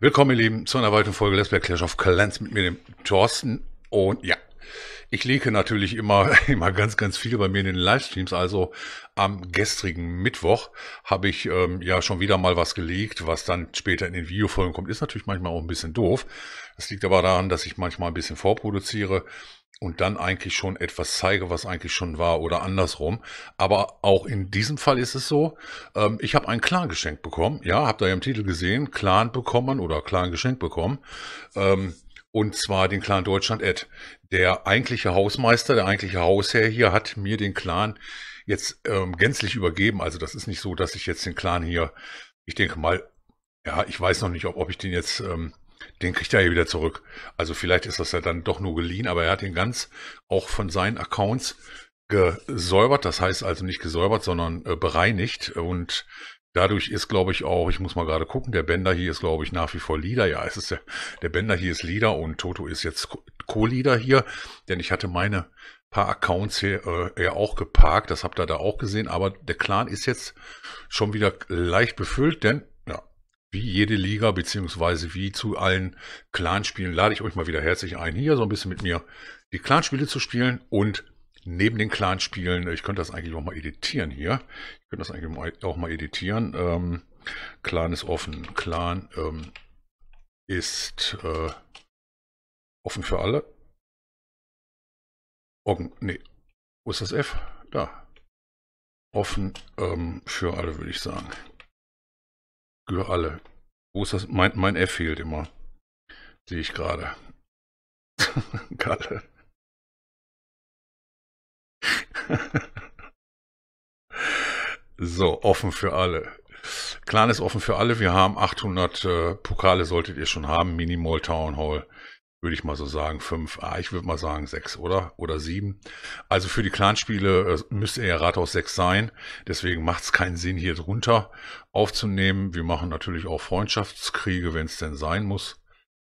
Willkommen, ihr Lieben, zu einer weiteren Folge Let's Play Clash of Clans mit mir, dem Thorsten. Und ja, ich lege natürlich immer, immer ganz, ganz viel bei mir in den Livestreams. Also am gestrigen Mittwoch habe ich ähm, ja schon wieder mal was gelegt, was dann später in den Videofolgen kommt. Ist natürlich manchmal auch ein bisschen doof. Das liegt aber daran, dass ich manchmal ein bisschen vorproduziere und dann eigentlich schon etwas zeige, was eigentlich schon war oder andersrum. Aber auch in diesem Fall ist es so, ähm, ich habe einen Clan geschenkt bekommen. Ja, habt ihr ja im Titel gesehen, Clan bekommen oder Clan geschenkt bekommen. Ähm, und zwar den Clan Deutschland Ed. Der eigentliche Hausmeister, der eigentliche Hausherr hier hat mir den Clan jetzt ähm, gänzlich übergeben. Also das ist nicht so, dass ich jetzt den Clan hier, ich denke mal, ja, ich weiß noch nicht, ob, ob ich den jetzt... Ähm, den kriegt er ja wieder zurück. Also vielleicht ist das ja dann doch nur geliehen, aber er hat ihn ganz auch von seinen Accounts gesäubert. Das heißt also nicht gesäubert, sondern äh, bereinigt. Und dadurch ist, glaube ich, auch, ich muss mal gerade gucken, der Bender hier ist, glaube ich, nach wie vor Leader. Ja, es ist der, der Bender hier ist Leader und Toto ist jetzt Co-Leader hier, denn ich hatte meine paar Accounts hier äh, ja auch geparkt, das habt ihr da auch gesehen, aber der Clan ist jetzt schon wieder leicht befüllt, denn wie jede Liga, beziehungsweise wie zu allen Clanspielen, lade ich euch mal wieder herzlich ein, hier so ein bisschen mit mir die Clanspiele zu spielen und neben den Clanspielen, ich könnte das eigentlich auch mal editieren hier, ich könnte das eigentlich auch mal editieren, ähm, Clan ist offen, Clan ähm, ist äh, offen für alle. Offen, nee, wo ist das F? Da. Offen ähm, für alle, würde ich sagen. Gür alle. Wo ist das? Mein, mein F fehlt immer. Sehe ich gerade. Galle. so, offen für alle. Clan ist offen für alle. Wir haben 800 äh, Pokale, solltet ihr schon haben. Minimal Town Hall würde ich mal so sagen, fünf. Ah, ich würde mal sagen sechs, oder? Oder sieben. Also für die Clanspiele äh, müsste er ja Rathaus sechs sein. Deswegen macht es keinen Sinn, hier drunter aufzunehmen. Wir machen natürlich auch Freundschaftskriege, wenn es denn sein muss.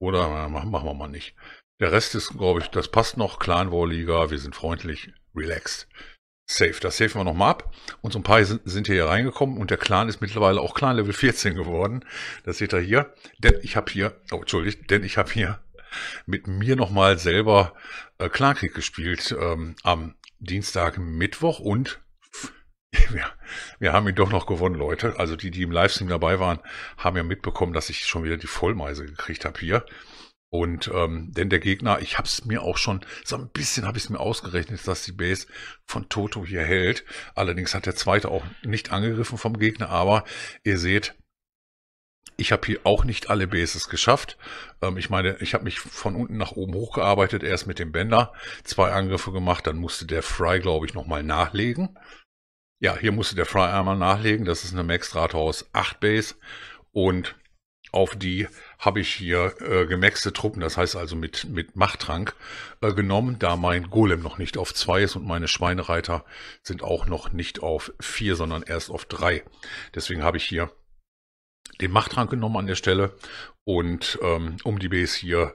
Oder äh, machen, machen wir mal nicht. Der Rest ist, glaube ich, das passt noch. Clan Warliga, wir sind freundlich, relaxed. Safe, das safen wir nochmal ab. Und so ein paar sind hier reingekommen und der Clan ist mittlerweile auch Clan Level 14 geworden. Das seht ihr hier. Denn ich habe hier, oh, entschuldigt, denn ich habe hier mit mir nochmal selber äh, Klarkrieg gespielt ähm, am Dienstag, Mittwoch und wir, wir, haben ihn doch noch gewonnen, Leute. Also die, die im Livestream dabei waren, haben ja mitbekommen, dass ich schon wieder die Vollmeise gekriegt habe hier. Und ähm, denn der Gegner, ich habe es mir auch schon, so ein bisschen habe ich es mir ausgerechnet, dass die Base von Toto hier hält. Allerdings hat der zweite auch nicht angegriffen vom Gegner, aber ihr seht, ich habe hier auch nicht alle Bases geschafft. Ähm, ich meine, ich habe mich von unten nach oben hochgearbeitet, erst mit dem Bender, zwei Angriffe gemacht, dann musste der Fry, glaube ich, nochmal nachlegen. Ja, hier musste der Fry einmal nachlegen. Das ist eine Max Rathaus 8 Base und auf die habe ich hier äh, gemaxte Truppen, das heißt also mit, mit Machttrank, äh, genommen, da mein Golem noch nicht auf zwei ist und meine Schweinereiter sind auch noch nicht auf vier, sondern erst auf drei. Deswegen habe ich hier den Machtrang genommen an der Stelle und ähm, um die Base hier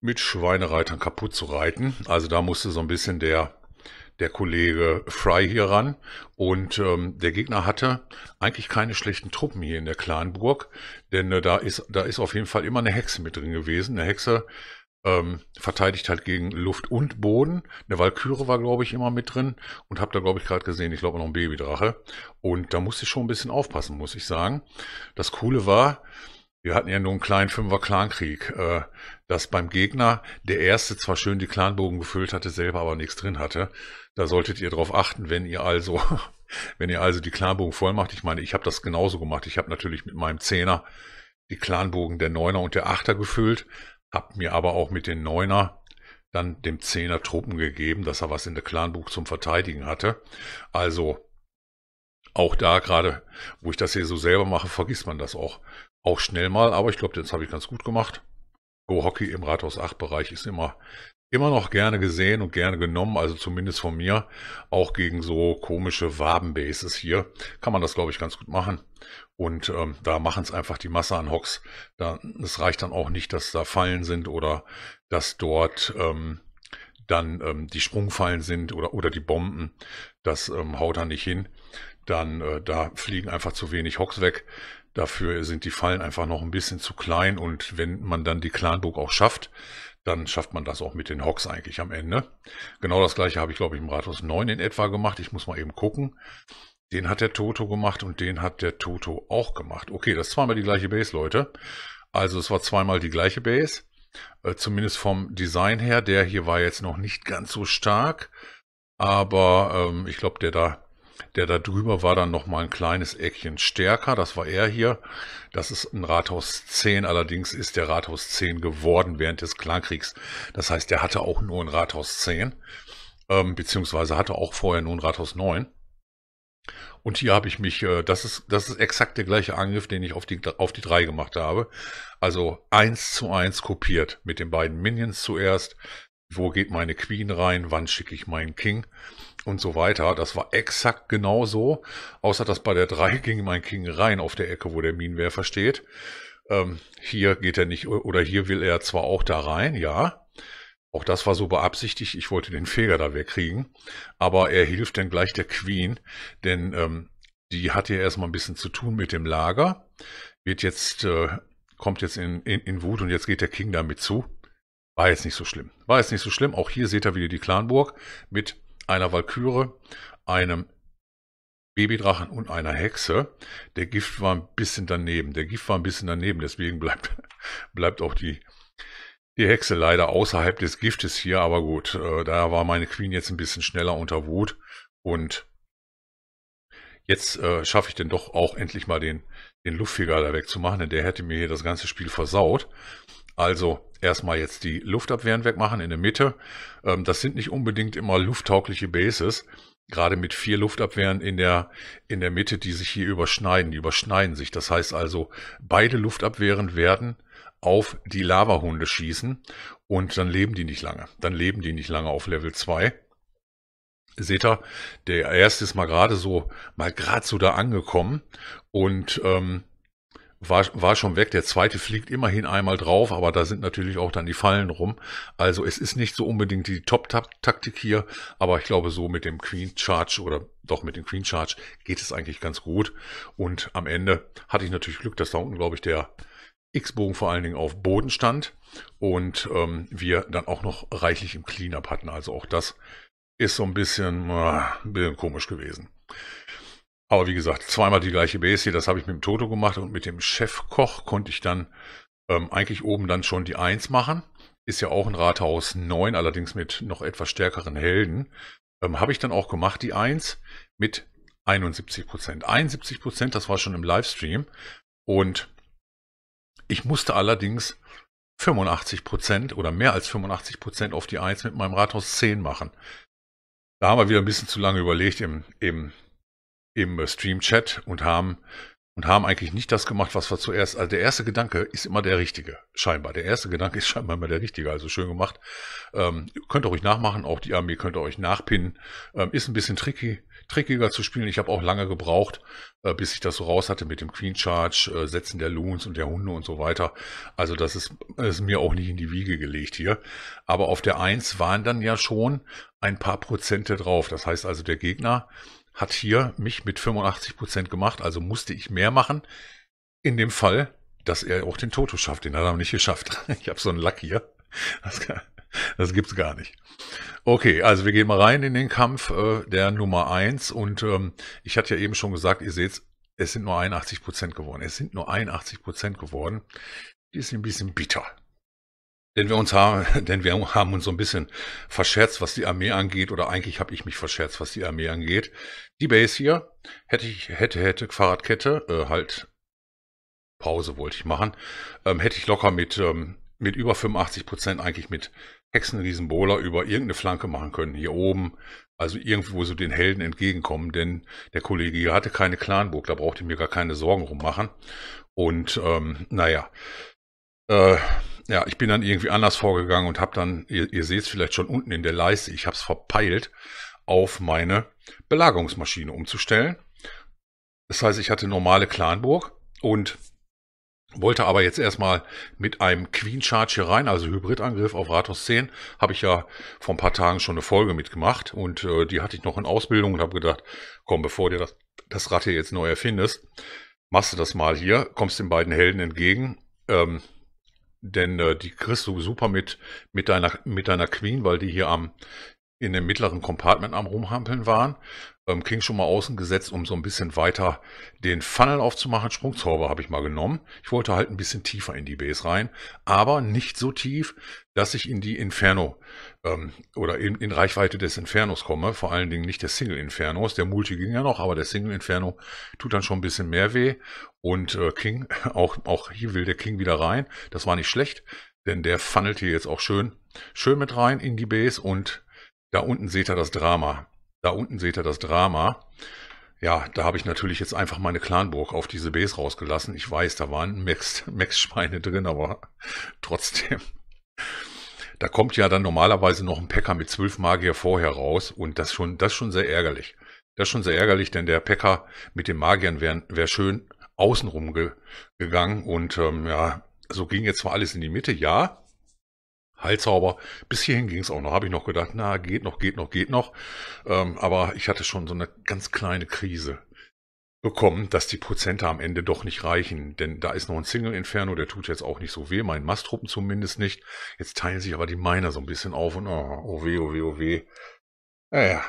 mit Schweinereitern kaputt zu reiten. Also da musste so ein bisschen der, der Kollege Fry hier ran. Und ähm, der Gegner hatte eigentlich keine schlechten Truppen hier in der Clanburg, denn äh, da, ist, da ist auf jeden Fall immer eine Hexe mit drin gewesen. Eine Hexe ähm, verteidigt halt gegen Luft und Boden. Eine Walküre war, glaube ich, immer mit drin und habe da, glaube ich, gerade gesehen, ich glaube, noch ein Babydrache. Und da musste ich schon ein bisschen aufpassen, muss ich sagen. Das Coole war, wir hatten ja nur einen kleinen Fünfer-Clan-Krieg, äh, dass beim Gegner der Erste zwar schön die Clanbogen gefüllt hatte, selber aber nichts drin hatte. Da solltet ihr drauf achten, wenn ihr also, wenn ihr also die Clanbogen voll macht. Ich meine, ich habe das genauso gemacht. Ich habe natürlich mit meinem Zehner die Clanbogen der Neuner und der Achter gefüllt, hab mir aber auch mit den Neuner dann dem Zehner Truppen gegeben, dass er was in der Clanbuch zum Verteidigen hatte. Also auch da gerade, wo ich das hier so selber mache, vergisst man das auch, auch schnell mal. Aber ich glaube, das habe ich ganz gut gemacht. Go Hockey im Rathaus 8 Bereich ist immer immer noch gerne gesehen und gerne genommen, also zumindest von mir, auch gegen so komische Wabenbases hier, kann man das, glaube ich, ganz gut machen. Und ähm, da machen es einfach die Masse an Hocks. Da, es reicht dann auch nicht, dass da Fallen sind oder dass dort ähm, dann ähm, die Sprungfallen sind oder, oder die Bomben. Das ähm, haut da nicht hin. Dann äh, da fliegen einfach zu wenig Hocks weg. Dafür sind die Fallen einfach noch ein bisschen zu klein und wenn man dann die Clanburg auch schafft, dann schafft man das auch mit den Hocks eigentlich am Ende. Genau das gleiche habe ich, glaube ich, im Rathaus 9 in etwa gemacht. Ich muss mal eben gucken. Den hat der Toto gemacht und den hat der Toto auch gemacht. Okay, das ist zweimal die gleiche Base, Leute. Also es war zweimal die gleiche Base. Äh, zumindest vom Design her. Der hier war jetzt noch nicht ganz so stark. Aber ähm, ich glaube, der da der da drüber war dann noch mal ein kleines Eckchen stärker. Das war er hier. Das ist ein Rathaus 10. Allerdings ist der Rathaus 10 geworden während des Kleinkriegs. Das heißt, der hatte auch nur ein Rathaus 10. Ähm, beziehungsweise hatte auch vorher nur ein Rathaus 9. Und hier habe ich mich, äh, das, ist, das ist exakt der gleiche Angriff, den ich auf die, auf die 3 gemacht habe. Also 1 zu 1 kopiert mit den beiden Minions zuerst. Wo geht meine Queen rein? Wann schicke ich meinen King? und so weiter. Das war exakt genauso, außer dass bei der 3 ging mein King rein auf der Ecke, wo der Minenwerfer steht. Ähm, hier geht er nicht, oder hier will er zwar auch da rein, ja. Auch das war so beabsichtigt, ich wollte den Feger da wegkriegen, aber er hilft dann gleich der Queen, denn ähm, die hat ja erstmal ein bisschen zu tun mit dem Lager, wird jetzt, äh, kommt jetzt in, in, in Wut und jetzt geht der King damit zu. War jetzt nicht so schlimm. War jetzt nicht so schlimm. Auch hier seht ihr wieder die Clanburg mit einer Walküre, einem Babydrachen und einer Hexe. Der Gift war ein bisschen daneben. Der Gift war ein bisschen daneben, deswegen bleibt, bleibt auch die, die Hexe leider außerhalb des Giftes hier. Aber gut, äh, da war meine Queen jetzt ein bisschen schneller unter Wut. Und jetzt äh, schaffe ich denn doch auch endlich mal den, den Luftfigur da wegzumachen, denn der hätte mir hier das ganze Spiel versaut. Also erstmal jetzt die Luftabwehren wegmachen in der Mitte. Ähm, das sind nicht unbedingt immer lufttaugliche Bases. Gerade mit vier Luftabwehren in der, in der Mitte, die sich hier überschneiden, die überschneiden sich. Das heißt also, beide Luftabwehren werden auf die Lavahunde schießen und dann leben die nicht lange. Dann leben die nicht lange auf Level 2. Seht ihr, der erste ist mal gerade so, mal gerade so da angekommen und ähm, war, war schon weg. Der zweite fliegt immerhin einmal drauf, aber da sind natürlich auch dann die Fallen rum. Also es ist nicht so unbedingt die Top-Taktik hier, aber ich glaube, so mit dem Queen Charge oder doch mit dem Queen Charge geht es eigentlich ganz gut. Und am Ende hatte ich natürlich Glück, dass da unten, glaube ich, der X-Bogen vor allen Dingen auf Boden stand und ähm, wir dann auch noch reichlich im Cleanup hatten. Also auch das ist so ein bisschen, äh, ein bisschen komisch gewesen. Aber wie gesagt, zweimal die gleiche Base hier, das habe ich mit dem Toto gemacht und mit dem Chefkoch konnte ich dann ähm, eigentlich oben dann schon die 1 machen. Ist ja auch ein Rathaus 9, allerdings mit noch etwas stärkeren Helden. Ähm, habe ich dann auch gemacht, die 1 mit 71 Prozent. 71 Prozent, das war schon im Livestream. Und ich musste allerdings 85 Prozent oder mehr als 85 Prozent auf die 1 mit meinem Rathaus 10 machen. Da haben wir wieder ein bisschen zu lange überlegt im, im im äh, Stream-Chat und haben und haben eigentlich nicht das gemacht, was wir zuerst. Also der erste Gedanke ist immer der richtige, scheinbar. Der erste Gedanke ist scheinbar immer der richtige, also schön gemacht. Ähm, könnt ihr euch nachmachen, auch die Armee könnt ihr euch nachpinnen. Ähm, ist ein bisschen tricky, trickiger zu spielen. Ich habe auch lange gebraucht, äh, bis ich das so raus hatte mit dem Queen Charge, äh, Setzen der Loons und der Hunde und so weiter. Also das ist, ist mir auch nicht in die Wiege gelegt hier. Aber auf der 1 waren dann ja schon ein paar Prozente drauf. Das heißt also, der Gegner hat hier mich mit 85 gemacht, also musste ich mehr machen. In dem Fall, dass er auch den Toto schafft. Den hat er noch nicht geschafft. Ich habe so einen Lack hier. Das, das gibt's gar nicht. Okay, also wir gehen mal rein in den Kampf äh, der Nummer eins Und ähm, ich hatte ja eben schon gesagt, ihr seht's, es sind nur 81 geworden. Es sind nur 81 geworden. Die ist ein bisschen bitter. Denn wir, uns haben, denn wir haben uns so ein bisschen verscherzt, was die Armee angeht, oder eigentlich habe ich mich verscherzt, was die Armee angeht. Die Base hier hätte ich, hätte, hätte, Fahrradkette, äh, halt Pause wollte ich machen, ähm, hätte ich locker mit, ähm, mit über 85 Prozent eigentlich mit Hexenriesenbohler über irgendeine Flanke machen können, hier oben, also irgendwo so den Helden entgegenkommen, denn der Kollege hier hatte keine Clanburg, da brauchte ich mir gar keine Sorgen rummachen. Und ähm, naja, äh, ja, ich bin dann irgendwie anders vorgegangen und habe dann, ihr, ihr seht es vielleicht schon unten in der Leiste, ich habe es verpeilt, auf meine Belagerungsmaschine umzustellen. Das heißt, ich hatte normale Clanburg und wollte aber jetzt erstmal mit einem Queen Charge hier rein, also Hybridangriff auf Rathaus 10, habe ich ja vor ein paar Tagen schon eine Folge mitgemacht und äh, die hatte ich noch in Ausbildung und habe gedacht, komm, bevor dir das, das Rad hier jetzt neu erfindest, machst du das mal hier, kommst den beiden Helden entgegen, ähm, denn äh, die kriegst du super mit, mit, deiner, mit deiner Queen, weil die hier am, in dem mittleren Compartment am Rumhampeln waren. Ähm, King schon mal außen gesetzt, um so ein bisschen weiter den Funnel aufzumachen. Sprungzauber habe ich mal genommen. Ich wollte halt ein bisschen tiefer in die Base rein, aber nicht so tief, dass ich in die Inferno ähm, oder in, in Reichweite des Infernos komme. Vor allen Dingen nicht des Single Infernos. Der Multi ging ja noch, aber der Single Inferno tut dann schon ein bisschen mehr weh. Und äh, King, auch, auch hier will der King wieder rein. Das war nicht schlecht, denn der funnelt hier jetzt auch schön, schön mit rein in die Base und da unten seht ihr das Drama. Da unten seht ihr das Drama. Ja, da habe ich natürlich jetzt einfach meine Clanburg auf diese Base rausgelassen. Ich weiß, da waren Max-Schweine Max drin, aber trotzdem. Da kommt ja dann normalerweise noch ein Packer mit zwölf Magier vorher raus und das schon, das schon sehr ärgerlich. Das schon sehr ärgerlich, denn der Packer mit den Magiern wäre wär schön außenrum ge, gegangen und ähm, ja, so ging jetzt zwar alles in die Mitte, ja, Heilzauber. Bis hierhin ging es auch noch. Habe ich noch gedacht, na, geht noch, geht noch, geht noch. Ähm, aber ich hatte schon so eine ganz kleine Krise bekommen, dass die Prozente am Ende doch nicht reichen. Denn da ist noch ein Single Inferno, der tut jetzt auch nicht so weh, meinen Mastruppen zumindest nicht. Jetzt teilen sich aber die Miner so ein bisschen auf und oh, oh weh, oh weh, oh weh. Naja,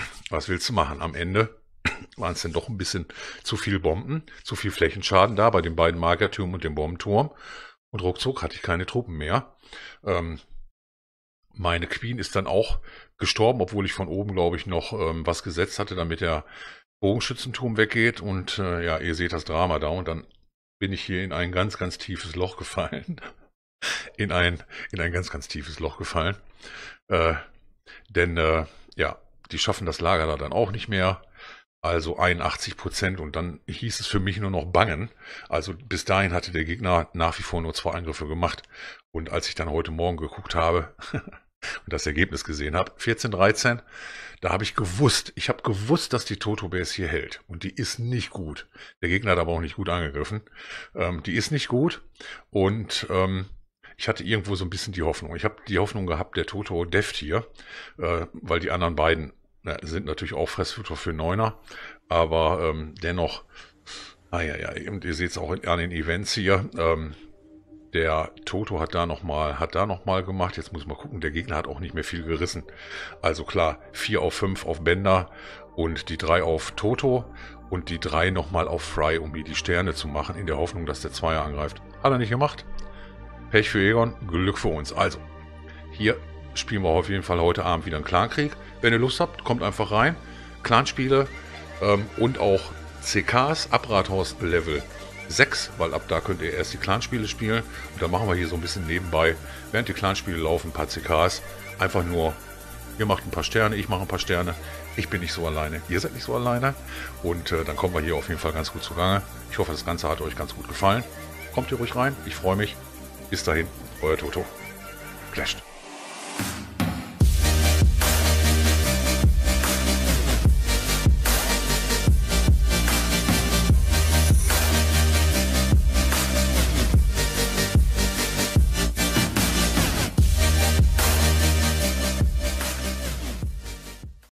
was willst du machen? Am Ende waren es denn doch ein bisschen zu viel Bomben, zu viel Flächenschaden da bei den beiden Markertürmen und dem Bombenturm. Und ruckzuck hatte ich keine Truppen mehr. Ähm, meine Queen ist dann auch gestorben, obwohl ich von oben, glaube ich, noch ähm, was gesetzt hatte, damit der Bogenschützenturm weggeht. Und äh, ja, ihr seht das Drama da. Und dann bin ich hier in ein ganz, ganz tiefes Loch gefallen. in, ein, in ein ganz, ganz tiefes Loch gefallen. Äh, denn äh, ja, die schaffen das Lager da dann auch nicht mehr also 81 Prozent und dann hieß es für mich nur noch bangen. Also bis dahin hatte der Gegner nach wie vor nur zwei Angriffe gemacht und als ich dann heute Morgen geguckt habe und das Ergebnis gesehen habe, 14-13, da habe ich gewusst, ich habe gewusst, dass die Toto Base hier hält und die ist nicht gut. Der Gegner hat aber auch nicht gut angegriffen. Ähm, die ist nicht gut und ähm, ich hatte irgendwo so ein bisschen die Hoffnung. Ich habe die Hoffnung gehabt, der Toto deft hier, äh, weil die anderen beiden na, sind natürlich auch Fressfutter für Neuner, aber ähm, dennoch, ah ja, ja, ihr seht es auch an den Events hier, ähm, der Toto hat da nochmal, hat gemacht. Jetzt muss man gucken, der Gegner hat auch nicht mehr viel gerissen. Also klar, 4 auf 5 auf Bender und die 3 auf Toto und die 3 nochmal auf Fry, um mir die Sterne zu machen, in der Hoffnung, dass der Zweier angreift. Hat er nicht gemacht. Pech für Egon, Glück für uns. Also, hier spielen wir auf jeden Fall heute Abend wieder einen Clankrieg. Wenn ihr Lust habt, kommt einfach rein. Clanspiele ähm, und auch CKs ab Rathaus Level 6, weil ab da könnt ihr erst die Clanspiele spielen. Und dann machen wir hier so ein bisschen nebenbei, während die Clanspiele laufen, ein paar CKs. Einfach nur, ihr macht ein paar Sterne, ich mache ein paar Sterne. Ich bin nicht so alleine, ihr seid nicht so alleine. Und äh, dann kommen wir hier auf jeden Fall ganz gut zugange. Ich hoffe, das Ganze hat euch ganz gut gefallen. Kommt hier ruhig rein, ich freue mich. Bis dahin, euer Toto. Clashed.